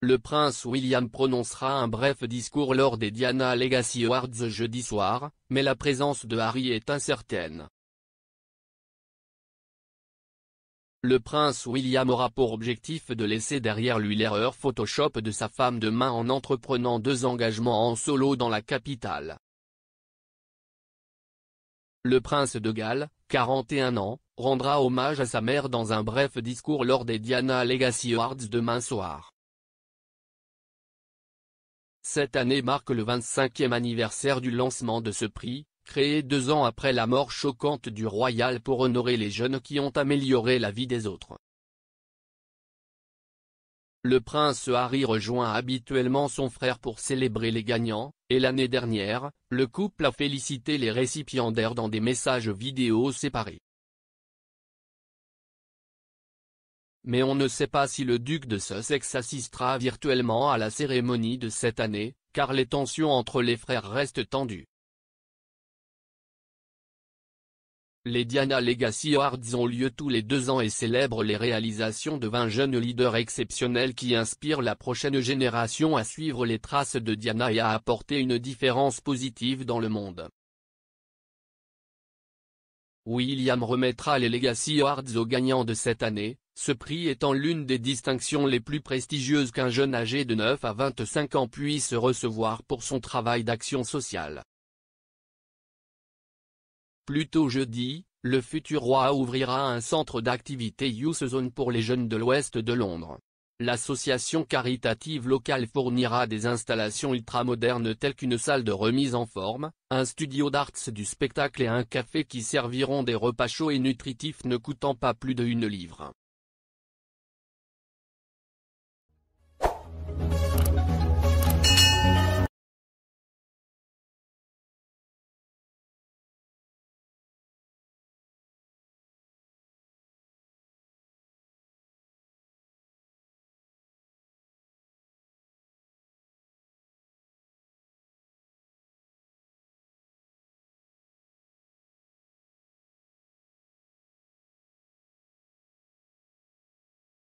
Le prince William prononcera un bref discours lors des Diana Legacy Awards jeudi soir, mais la présence de Harry est incertaine. Le prince William aura pour objectif de laisser derrière lui l'erreur Photoshop de sa femme demain en entreprenant deux engagements en solo dans la capitale. Le prince de Galles, 41 ans, rendra hommage à sa mère dans un bref discours lors des Diana Legacy Awards demain soir. Cette année marque le 25e anniversaire du lancement de ce prix, créé deux ans après la mort choquante du Royal pour honorer les jeunes qui ont amélioré la vie des autres. Le prince Harry rejoint habituellement son frère pour célébrer les gagnants, et l'année dernière, le couple a félicité les récipiendaires dans des messages vidéo séparés. mais on ne sait pas si le duc de Sussex assistera virtuellement à la cérémonie de cette année, car les tensions entre les frères restent tendues. Les Diana Legacy Awards ont lieu tous les deux ans et célèbrent les réalisations de 20 jeunes leaders exceptionnels qui inspirent la prochaine génération à suivre les traces de Diana et à apporter une différence positive dans le monde. William remettra les Legacy Awards aux gagnants de cette année, ce prix étant l'une des distinctions les plus prestigieuses qu'un jeune âgé de 9 à 25 ans puisse recevoir pour son travail d'action sociale. Plutôt jeudi, le futur roi ouvrira un centre d'activité Youth Zone pour les jeunes de l'ouest de Londres. L'association caritative locale fournira des installations ultramodernes telles qu'une salle de remise en forme, un studio d'arts du spectacle et un café qui serviront des repas chauds et nutritifs ne coûtant pas plus de une livre.